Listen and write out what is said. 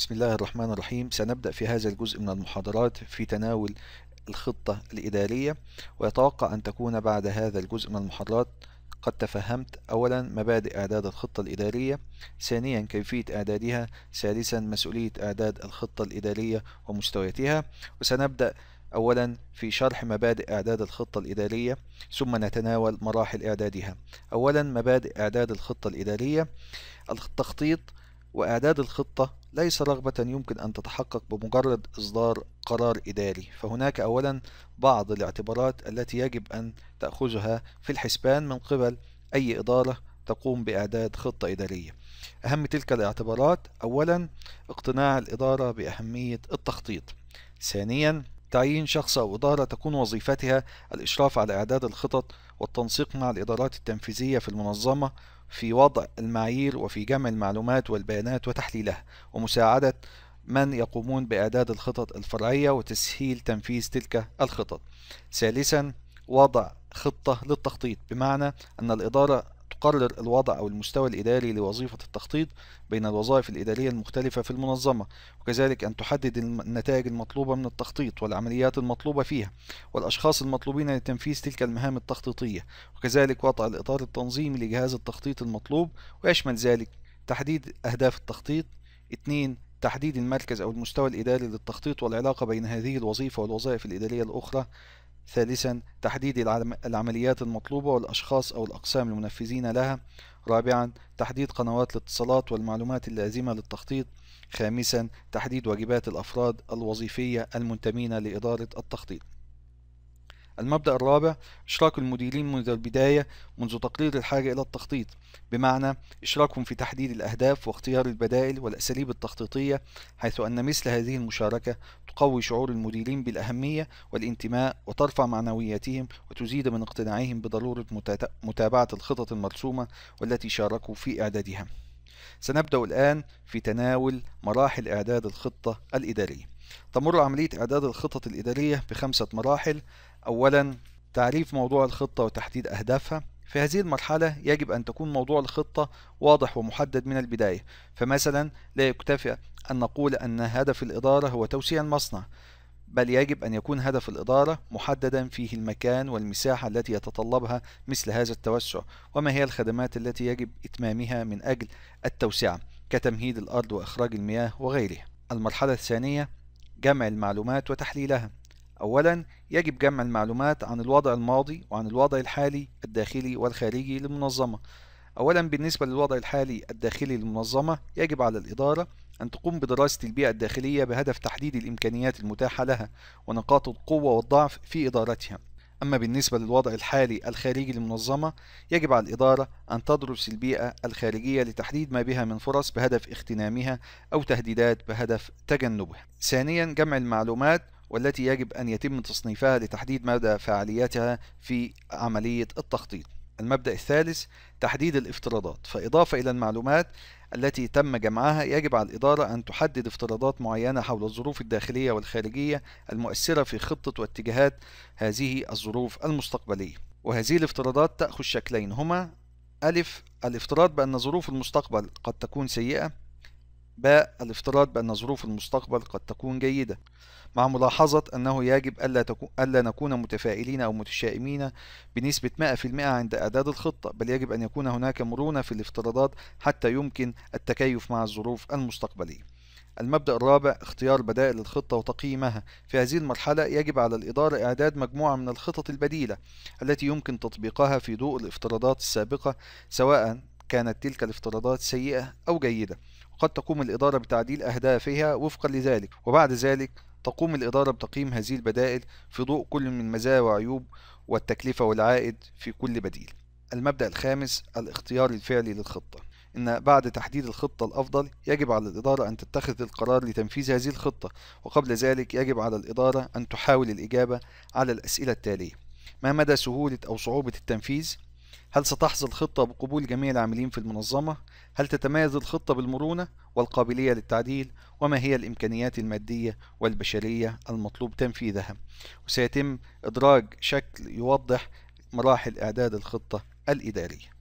بسم الله الرحمن الرحيم سنبدأ في هذا الجزء من المحاضرات في تناول الخطة الإدارية ويتوقع أن تكون بعد هذا الجزء من المحاضرات قد تفهمت أولا مبادئ إعداد الخطة الإدارية ثانيا كيفية إعدادها ثالثا مسؤولية إعداد الخطة الإدارية ومستوياتها وسنبدأ أولا في شرح مبادئ إعداد الخطة الإدارية ثم نتناول مراحل إعدادها أولا مبادئ إعداد الخطة الإدارية التخطيط وإعداد الخطة ليس رغبة يمكن أن تتحقق بمجرد إصدار قرار إداري، فهناك أولاً بعض الاعتبارات التي يجب أن تأخذها في الحسبان من قبل أي إدارة تقوم بإعداد خطة إدارية. أهم تلك الاعتبارات أولاً اقتناع الإدارة بأهمية التخطيط. ثانياً تعيين شخص أو إدارة تكون وظيفتها الإشراف على إعداد الخطط والتنسيق مع الإدارات التنفيذية في المنظمة في وضع المعايير وفي جمع المعلومات والبيانات وتحليلها ومساعدة من يقومون بإعداد الخطط الفرعية وتسهيل تنفيذ تلك الخطط. ثالثا وضع خطة للتخطيط بمعنى أن الإدارة تقرر الوضع أو المستوى الإداري لوظيفة التخطيط بين الوظائف الإدارية المختلفة في المنظمة وكذلك أن تحدد النتائج المطلوبة من التخطيط والعمليات المطلوبة فيها والأشخاص المطلوبين لتنفيذ تلك المهام التخطيطية وكذلك وضع الإطار التنظيمي لجهاز التخطيط المطلوب ويشمل ذلك تحديد أهداف التخطيط 2 تحديد المركز أو المستوى الإداري للتخطيط والعلاقة بين هذه الوظيفة والوظائف الإدارية الأخرى ثالثا تحديد العمليات المطلوبة والأشخاص أو الأقسام المنفذين لها رابعا تحديد قنوات الاتصالات والمعلومات اللازمة للتخطيط خامسا تحديد واجبات الأفراد الوظيفية المنتمين لإدارة التخطيط المبدأ الرابع إشراك المديرين منذ البداية منذ تقرير الحاجة إلى التخطيط بمعنى إشراكهم في تحديد الأهداف واختيار البدائل والأساليب التخطيطية حيث أن مثل هذه المشاركة تقوي شعور المديرين بالأهمية والانتماء وترفع معنوياتهم وتزيد من اقتناعهم بضرورة متابعة الخطط المرسومة والتي شاركوا في إعدادها سنبدأ الآن في تناول مراحل إعداد الخطة الإدارية تمر عملية إعداد الخطط الإدارية بخمسة مراحل أولا تعريف موضوع الخطة وتحديد أهدافها في هذه المرحلة يجب أن تكون موضوع الخطة واضح ومحدد من البداية فمثلا لا يكتفي أن نقول أن هدف الإدارة هو توسيع المصنع بل يجب أن يكون هدف الإدارة محددا فيه المكان والمساحة التي يتطلبها مثل هذا التوسع وما هي الخدمات التي يجب إتمامها من أجل التوسعة كتمهيد الأرض وإخراج المياه وغيره المرحلة الثانية جمع المعلومات وتحليلها أولا يجب جمع المعلومات عن الوضع الماضي وعن الوضع الحالي الداخلي والخارجي للمنظمة أولا بالنسبة للوضع الحالي الداخلي للمنظمة يجب على الإدارة أن تقوم بدراسة البيئة الداخلية بهدف تحديد الإمكانيات المتاحة لها ونقاط القوة والضعف في إدارتها أما بالنسبة للوضع الحالي الخارجي للمنظمة يجب على الإدارة أن تدرس البيئة الخارجية لتحديد ما بها من فرص بهدف اغتنامها أو تهديدات بهدف تجنبها ثانيا جمع المعلومات والتي يجب أن يتم تصنيفها لتحديد مدى فعاليتها في عملية التخطيط المبدأ الثالث تحديد الافتراضات فإضافة إلى المعلومات التي تم جمعها يجب على الإدارة أن تحدد افتراضات معينة حول الظروف الداخلية والخارجية المؤثرة في خطة واتجاهات هذه الظروف المستقبلية وهذه الافتراضات تأخذ شكلين هما ألف الافتراض بأن ظروف المستقبل قد تكون سيئة باء الافتراض بأن ظروف المستقبل قد تكون جيدة مع ملاحظة أنه يجب ألا, تكون ألا نكون متفائلين أو متشائمين بنسبة 100% عند إعداد الخطة بل يجب أن يكون هناك مرونة في الافتراضات حتى يمكن التكيف مع الظروف المستقبلية المبدأ الرابع اختيار بدائل الخطة وتقييمها في هذه المرحلة يجب على الإدارة إعداد مجموعة من الخطط البديلة التي يمكن تطبيقها في ضوء الافتراضات السابقة سواء كانت تلك الافتراضات سيئة أو جيدة وقد تقوم الإدارة بتعديل أهدافها وفقا لذلك وبعد ذلك تقوم الإدارة بتقييم هذه البدائل في ضوء كل من مزايا وعيوب والتكلفة والعائد في كل بديل المبدأ الخامس الاختيار الفعلي للخطة إن بعد تحديد الخطة الأفضل يجب على الإدارة أن تتخذ القرار لتنفيذ هذه الخطة وقبل ذلك يجب على الإدارة أن تحاول الإجابة على الأسئلة التالية ما مدى سهولة أو صعوبة التنفيذ هل ستحظى الخطة بقبول جميع العاملين في المنظمة؟ هل تتميز الخطة بالمرونة والقابلية للتعديل؟ وما هي الإمكانيات المادية والبشرية المطلوب تنفيذها؟ وسيتم إدراج شكل يوضح مراحل إعداد الخطة الإدارية